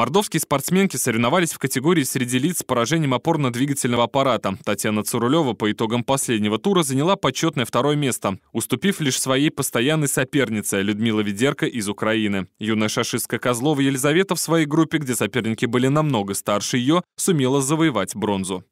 Мордовские спортсменки соревновались в категории среди лиц с поражением опорно-двигательного аппарата. Татьяна Цурулева по итогам последнего тура заняла почетное второе место, уступив лишь своей постоянной сопернице Людмила Ведерко из Украины. Юная шашистка Козлова Елизавета в своей группе, где соперники были намного старше ее, сумела завоевать бронзу.